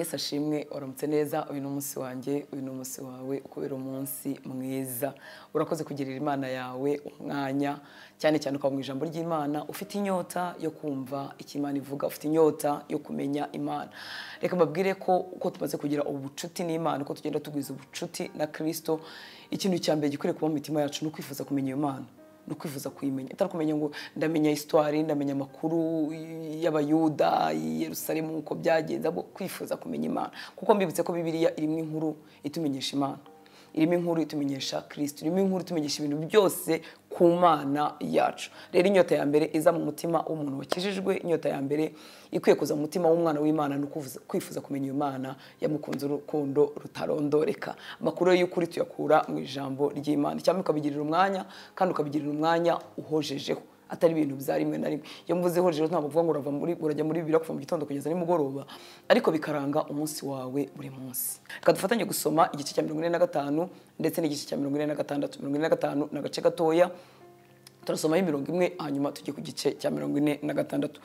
yesi ashimwe uramutse neza uyu ni umunsi wanjye uyu ni umunsi wawe kubera umunsi mwiza urakoze kugirira imana yawe umwanya cyane cyane ukaba mu ijambo ry'imana ufite inyota yo kumva icyo imana ivuga ufite inyota yo kumenya imana reka mbabwire ko uko tumaze kugira ubucuti n'imana uko tugenda tugwiza ubucuti na kirisito ikintu cya mbere gikwiriye kuba mu mitima yacu ni ukwifuza kumenya iyo mana no kwifuza kuyimenya atari kumenya ngo ndamenya isitwari ndamenya amakuru y'abayuda Yerusalemu uko byagenze kwifuza kumenya imana kuko mbibutse ko bibiriya irimo inkuru itumenyesha imana irimo inkuru itumenyesha kirisiti irimo inkuru itumenyesha ibintu byose ku mana yacu rero inyota ya mbere iza mu mutima w'umuntu wakijijwe inyota ya mbere ikwiye kuza mu mutima w'umwana w'imana ni kwifuza kumenya iyo mana yamukunze urukundo rutarondoreka amakuru y'ukuri tuyakura mu ijambo ry'imana cyangwa ukabigirira umwanya kandi ukabigirira umwanya uhojejeho atari ibintu bya rimwe na rimwe iyo mvuze ihuriro ntabwo uvuga ngo muri urajya muri bibiri kuva mu gitondo kugeza nimugoroba ariko bikaranga umunsi wawe buri munsi reka dufatanye gusoma igice cya mirongo ine na gatanu ndetse n'igice cya mirongo ine na gatandatu mirongo ine na gatanu ni agace gatoya turasomaho imirongo imwe hanyuma tujye ku gice cya mirongo ine na gatandatu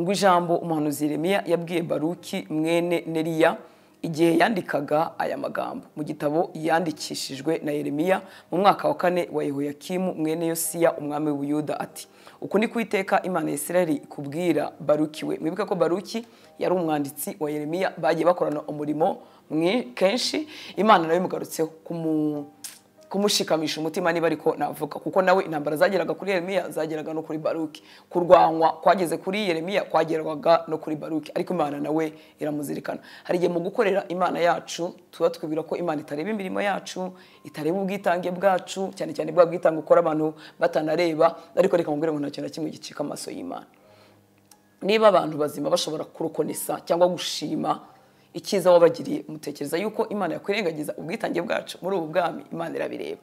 ngo ijambo umuhanuzi Yeremiya yabwiye baruki mwene neriya igihe yandikaga aya magambo mu gitabo yandikishijwe na Yeremiya mu mwaka wa kane wa Yehoyakimu mwene Yosiya umwami w'Ubuyuda ati uku ni kwiteka Imana ya Isirayeli ikubwira Baruki we mwibuke ko Baruki yari umwanditsi wa Yeremiya bagiye bakorana umurimo kenshi Imana nayo imugarutseho kumu kumushikamisha umutima niba ariko navuga kuko nawe intambara zageraga kuri yeremiya zageraga no kuri baruki kurwanwa kwageze kuri yeremiya kwagerwaga no kuri baruki ariko imana nawe iramuzirikana hari igihe mu gukorera imana yacu tuba twibwira ko imana itareba imirimo yacu itareba ubwitange bwacu cyane cyane bwa bwitange ukora abantu batanareba ariko reka mubwire ngo nta kintu na kimwe gicika amaso y'imana niba abantu bazima bashobora kurukonesa cyangwa gushima icyiza wabagiriye mutekereza yuko imana yakwirengagiza ubwitange bwacu muri ubu bwami imana irabireba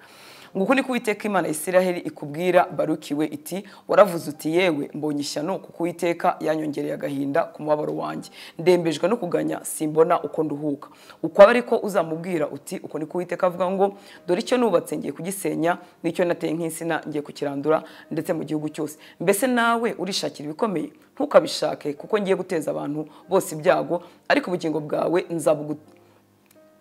nguko ni kuwiteka imana isiraheli ikubwira barukiwe iti waravuze uti yewe mbonye ishyano kuko uwiteka yanyongereye agahinda ku mubabaro wanjye ndembejwe no kuganya simbona uko nduhuka uko aba ariko uzamubwira uti uko ni kuwiteka avuga ngo dore icyo nubatse ngiye kugisenya n'icyo nateye nk'insina ngiye kukirandura ndetse mu gihugu cyose mbese nawe urishakira ibikomeye ntukabishake kuko ngiye guteza abantu bose ibyago ariko ubugingo bwawe nzabuguta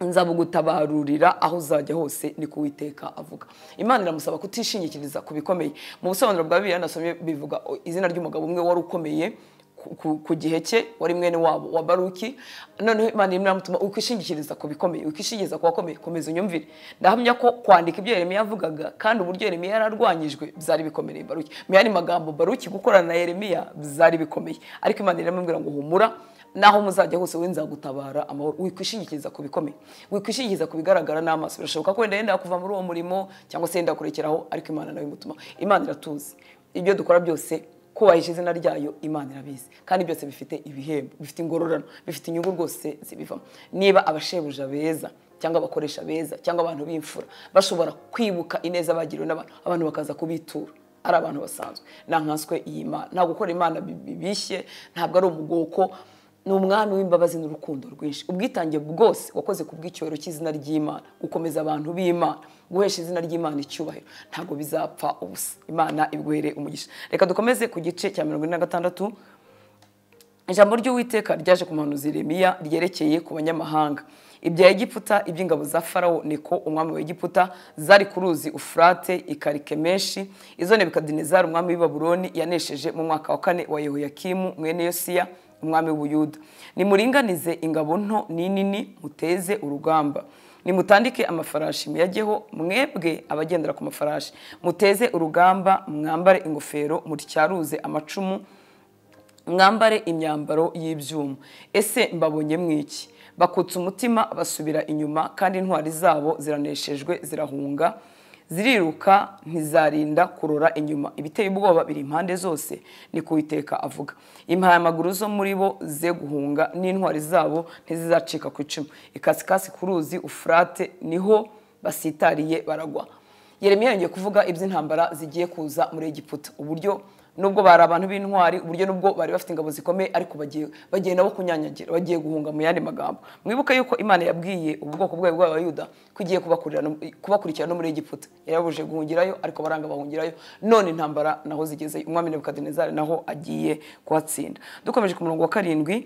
nzabugutabarurira aho uzajya hose ni kuwiteka avuga imana iramusaba kutishingikiriza ku bikomeye mu busobanuro bwa bibiliya nasomye bivuga izina ry'umugabo umwe wari ukomeye ku gihe cye wari mwene wabo wa baruki noneho imana irimo iramutuma ukishingikiriza ku bikomeye ukishingiza ku bakomeye komeza unyumvire ndahamya ko kwandika ibyo yeremiya yavugaga kandi uburyo yeremiya yararwanyijwe byari bikomereye baruki mu yandi magambo baruki gukorana na yeremiya byari bikomeye ariko imana iramubwira ngo humura naho muzajya hose we nzagutabara amahoro wikwishingikiriza ku bikomeye wikwishingikiriza ku bigaragara n'amaso birashoboka ko wenda yenda kuva muri uwo murimo cyangwa se yenda kurekeraho ariko imana nawe imutuma imana iratuzi ibyo dukora byose kubahiriza izina ryayo imana irabizi kandi byose bifite ibihembo bifite ingororano bifite inyungu rwose zibivamo niba abashebuja beza cyangwa abakoresha beza cyangwa abantu b'imfura bashobora kwibuka ineza bagiriwe n'abantu abantu bakaza kubitura ari abantu basanzwe nta nkanswe iyi mana nta gukora imana bibishye ntabwo ari umugoko ni umwami w'imbabazi n'urukundo rwinshi ubwitange bwose wakoze ku bw'icyoro cy'izina ry'imana gukomeza abantu b'imana guhesha izina ry'imana icyubahiro ntabwo bizapfa ubusa imana ibwere umugisha reka dukomeze ku gice cya mirongo ine na gatandatu ijambo ry'uwiteka ryaje ku muhanuzi Remiya ryerekeye ku banyamahanga ibya egiputa iby'ingabo za farawo niko umwami wa egiputa zari ku ruzi ufurate menshi, izo nebukadinezari umwami w'i baburoni yanesheje mu mwaka wa kane wa yehoyakimu mwene yosiya umwami w'ubuyuda nimuringanize ingabo nto n'inini muteze urugamba nimutandike amafarashi muyajyeho mwebwe abagendera ku mafarashi muteze urugamba mwambare ingofero mutyaruze amacumu mwambare imyambaro y'ibyuma ese mbabonye mwiki bakutse umutima basubira inyuma kandi intwari zabo ziraneshejwe zirahunga ziriruka ntizarinda kurora inyuma ibiteye ubwoba biri impande zose ni kuwiteka avuga impaye amaguru zo muri bo ze guhunga n'intwari zabo ntizizacika ku icumu ikasikasi ku ruzi ufurate niho basitariye baragwa yeremiya yongeye kuvuga iby'intambara zigiye kuza muri egiputa uburyo nubwo bari abantu b'intwari uburyo nubwo bari bafite ingabo zikomeye ariko bagiye bagiye nabo kunyanyagira bagiye guhunga mu yandi magambo mwibuke yuko imana yabwiye ubwoko bwayo bw'abayuda ko igiye kubakurikira no muri egiputa yarabuje guhungirayo ariko baranga bahungirayo none intambara naho zigeze umwami nebukadinezari naho agiye kuhatsinda dukomeje ku murongo wa karindwi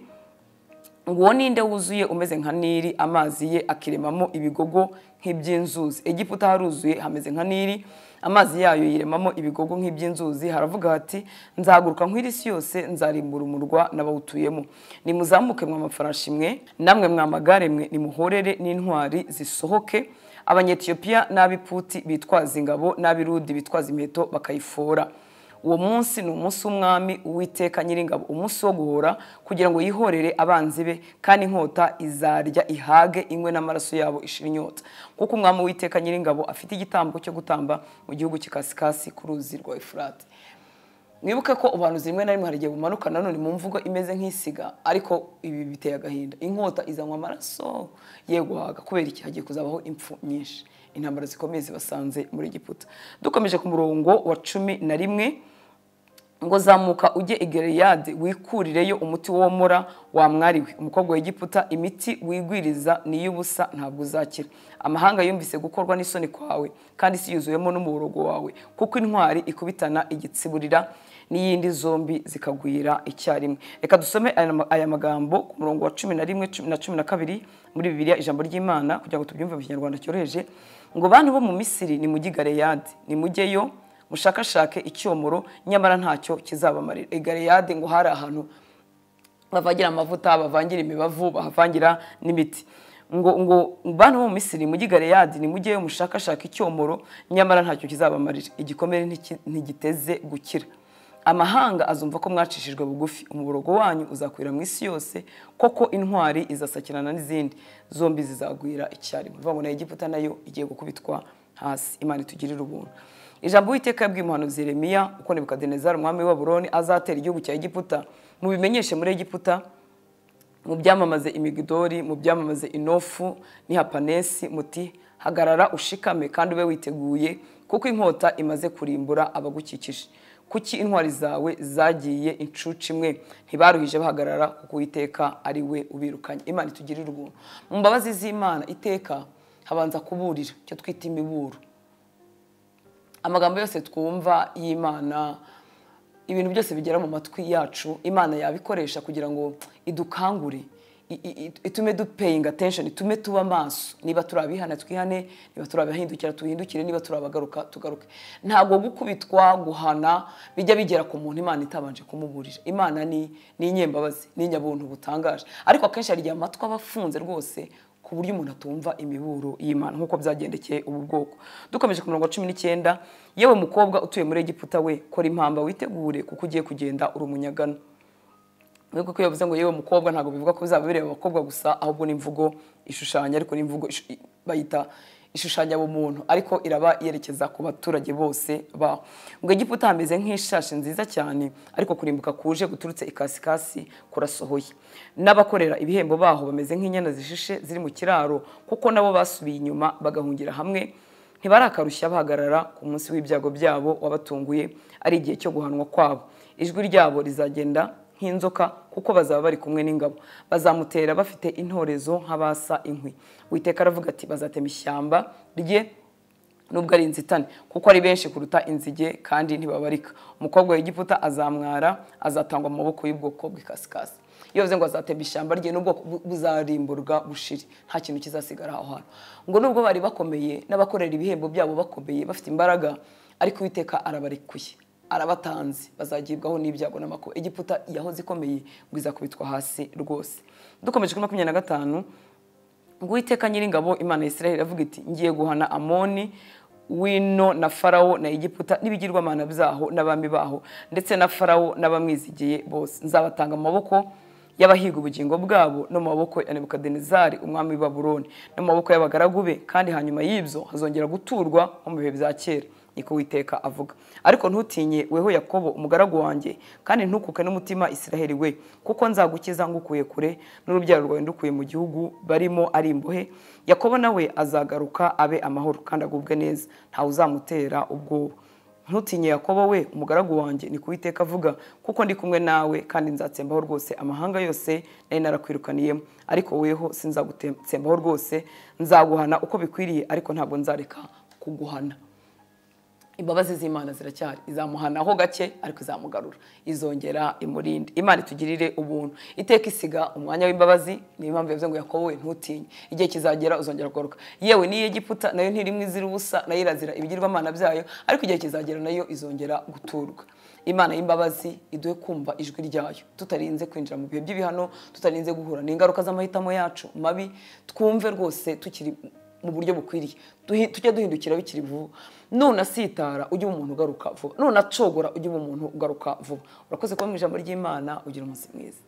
uwo ninde wuzuye umeze nka nili amazi ye akiremamo ibigogo nk'iby'inzuzi egiputa haruzuye hameze nka nili amazi yayo yiremamo ibigogo nk'iby'inzuzi haravuga hati nzahaguruka isi yose nzarimbura umurwa n'abawutuyemo nimuzamuke mwe amafarashi mwe namwe mwe amagare mwe nimuhorere n'intwari zisohoke abanyetiyopiya n'abiputi bitwaza ingabo n'abirudi bitwaza imiheto bakayifora uwo munsi ni umunsi w'umwami uwiteka nyiringabo umusogora kugira ngo yihorere abanzi be kandi inkota izarya ihage inywe n'amaraso yabo ishira inyota kuko umwami uwiteka nyiringabo afite igitambo cyo gutamba mu gihugu cy'ikasikasi ku ruzi rwa efurate mwibuke ko ubuhanuzi zimwe na rimwe hari igihe bumanuka nanone mu mvugo imeze nk'isiga ariko ibi biteye agahinda inkota izanywa amaraso yeguhaga kubera iki hagiye kuzabaho impfu nyinshi intambara zikomeye zibasanze muri giputa dukomeje ku murongo wa cumi na rimwe ngo zamuka ujye i gereyade wikurireyo umuti womora wamwariwe umukobwa w'igiputa imiti wigwiriza niyubusa iy'ubusa ntabwo uzakira amahanga yumvise gukorwa n'isoni kwawe kandi si yuzuyemo n'umuborogo wawe kuko intwari ikubitana igitsiburira n'iyindi zombi zikagwira icyarimwe reka dusome aya magambo ku murongo wa cumi na rimwe na cumi na kabiri muri bibiriya ijambo ry'imana kugira ngo tubyumve mu kinyarwanda cyoroheje ngo bantu bo mu misiri ni mujyi gareyade ni mujyeyo mushakashake icyomoro nyamara ntacyo kizabamarira egareyade ngo hari ahantu bavangira amavuta bavangira imibavu bahavangira n'imiti ngo ngo bantu bo mu misiri mujye gareyadi nimujyeyo mushakashake icyomoro nyamara ntacyo kizabamarira igikomere ntigiteze gukira amahanga azumva ko mwacishijwe bugufi umuborogo wanyu uzakwira mu isi yose koko intwari izasakirana n'izindi zombi zizagwira icyarimwe bivuga ngo na egiputa nayo igiye gukubitwa hasi imana itugirire ubuntu ijambo uwiteka bw'imuhanuzi Yeremiya uko nebukadinezari umwami w'aburoni azatera igihugu cya egiputa mubimenyeshe muri egiputa mu byamamaze imigidori mu byamamaze inofu n'ihapanesi muti hagarara ushikame kandi ube witeguye kuko inkota imaze kurimbura abagukikije kuki intwari zawe zagiye incuci imwe ntibaruhije bahagarara kuko uwiteka ari we ubirukanye imana itugirira ubuntu mu mbabazi z'imana iteka habanza kuburira icyo twita imiburo amagambo yose twumva y'imana ibintu byose bigera mu matwi yacu imana yabikoresha kugira ngo idukangure itume dupeyinga attention itume tuba amaso niba turi twihane niba turi tuhindukire niba turi abagaruka tugaruke ntabwo gukubitwa guhana bijya bigera ku muntu imana itabanje kumuburira imana ni inyembabazi ni inyabuntu butangaje ariko akenshi hari igihe amatwi aba afunze rwose ku buryo umuntu atumva imiburo y'imana nk'uko byagendekeye ubu bwoko dukomeje ku murongo cumi n'icyenda yewe mukobwa utuye muri egiputa we kora impamba witegure kuko ugiye kugenda uri umunyagano nk'uko iyo bavuze ngo yewe mukobwa ntabwo bivuga ko bizaba bireba abakobwa gusa ahubwo imvugo ishushanya ariko n'imvugo bayita ishushanya umuntu ariko iraba yerekeza ku baturage bose baho ngo egiputa hameze nk'ishashi nziza cyane ariko kurimbuka kuje guturutse ikasikasi kurasohoye n'abakorera ibihembo baho bameze nk'inyana zishishe ziri mu kiraro kuko nabo basubiye inyuma bagahungira hamwe ntibarakarushya bahagarara ku munsi w'ibyago byabo wabatunguye ari igihe cyo guhanwa kwabo ijwi ryabo rizagenda nk'inzoka kuko bazaba bari kumwe n'ingabo bazamutera bafite intorezo nk'abasa inkwi witeka aravuga ati bazatema ishyamba rye nubwo ari inzitane kuko ari benshi kuruta inzige kandi ntibabarika umukobwa w'igiputa azamwara azatangwa mu maboko y'ubwoko bw'ikasikasi iyo bivuze ngo azatema ishyamba rye n'ubwoko buzarimburwa bushiri nta kintu kizasigara aho hantu ngo nubwo bari bakomeye n'abakorera ibihembo byabo bakomeye bafite imbaraga ariko uwiteka arabarekuye arabatanze bazagibwaho n'ibyago n'amakuba igiputa yahoze ikomeye ngo izakubitwa hasi rwose dukomeje kuri makumyabiri na gatanu ngo uwiteka nyiringabo imana Israel iravuga iti ngiye guhana amoni wino na farawo na egiputa n'ibigirwamana byaho n'abami baho ndetse na farawo n'abamwizigiye bose nzabatanga amaboko y'abahiga ubugingo bwabo no mu maboko ya nebukadinezari umwami w'i baburoni no mu maboko y'abagaragu be kandi hanyuma y'ibyo hazongera guturwa nko mu bihe bya kera niko witeka avuga ariko ntutinye weho yakobo umugaragu wanjye kandi ntukuke n'umutima isiraheli we kuko nzagukiza ngukuye kure n'urubyaro rwawe ndukuye mu gihugu barimo ari imbohe yakobo nawe azagaruka abe amahoro kandi agubwe neza ntawe uzamutera ubwoba ntutinye yakobo we umugaragu wanjye ni kuwiteka avuga kuko ndi kumwe nawe kandi nzatsembaho rwose amahanga yose nari narakwirukaniyemo ariko weho sinzagutsembaho rwose nzaguhana uko bikwiriye ariko ntabwo nzareka kuguhana imbabazi z'imana ziracyari izamuhanaho gake ariko izamugarura izongera imurinde imana itugirire ubuntu iteka isiga umwanya w'imbabazi niyo mpamvu yavuze ngo yakowe ntutinye igihe kizagera uzongera kugaruka yewe n'iyo egiputa nayo ntirimwe izira ubusa nayo irazira ibigirwamana byayo ariko igihe kizagera nayo izongera guturwa imana y'imbabazi iduhe kumva ijwi ryayo tutarinze kwinjira mu bihe by'ibihano tutarinze guhura n'ingaruka z'amahitamo yacu mabi twumve rwose tukiri mu buryo bukwiriye tujye duhindukira bikiri vuba nunasitara ujye uba umuntu ugaruka vuba nunacogora ujye uba umuntu ugaruka vuba urakoze kuba mu ijambo ry'imana ugira umunsi mwiza